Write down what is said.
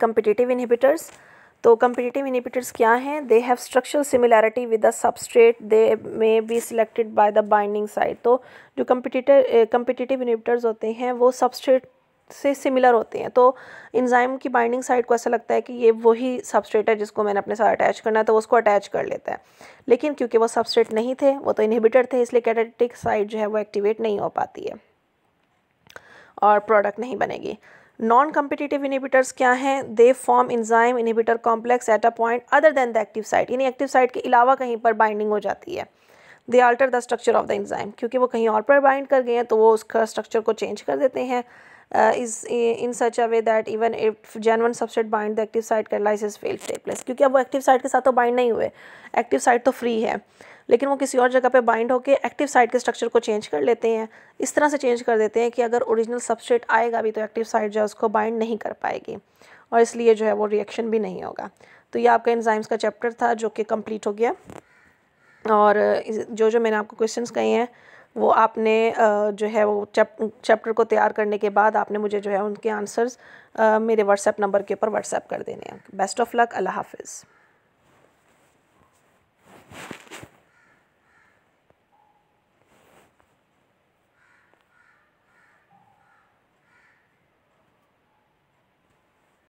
competitive inhibitors तो competitive inhibitors क्या हैं they have structural similarity with the substrate they may be selected by the binding site तो जो competitor competitive inhibitors होते हैं वो सबस्ट्रेट से सिमिलर होते हैं तो इंजाइम की बाइंडिंग साइट को ऐसा लगता है कि ये वही सबस्ट्रेट है जिसको मैंने अपने साथ अटैच करना है तो उसको अटैच कर लेता है लेकिन क्योंकि वो सबस्ट्रेट नहीं थे वो तो इनहिबिटर थे इसलिए कैटेटिक साइट जो है वो एक्टिवेट नहीं हो पाती है और प्रोडक्ट नहीं बनेगी नॉन कम्पिटिटिव इनिबिटर्स क्या हैं they form enzyme inhibitor complex at a point other than the active site यानी एक्टिव साइट के अलावा कहीं पर बाइंडिंग हो जाती है they alter the structure of the enzyme क्योंकि वो कहीं और पर बाइंड कर गए हैं तो वो उसका स्ट्रक्चर को चेंज कर देते हैं is in such a way that even if genuine substrate bind the active site catalysis fail take क्योंकि अब वो एक्टिव साइट के साथ तो बाइंड नहीं हुए एक्टिव साइट तो फ्री है लेकिन वो किसी और जगह पे बाइंड होकर एक्टिव साइड के स्ट्रक्चर को चेंज कर लेते हैं इस तरह से चेंज कर देते हैं कि अगर ओरिजिनल सबस्ट्रेट आएगा भी तो एक्टिव साइड जो है उसको बाइंड नहीं कर पाएगी और इसलिए जो है वो रिएक्शन भी नहीं होगा तो ये आपका एंजाइम्स का चैप्टर था जो कि कम्प्लीट हो गया और जो जो मैंने आपको क्वेश्चन कहे हैं वो आपने जो है वो चैप्टर को तैयार करने के बाद आपने मुझे जो है उनके आंसर्स मेरे व्हाट्सएप नंबर के ऊपर व्हाट्सएप कर देने हैं बेस्ट ऑफ लक अल्लाह हाफिज़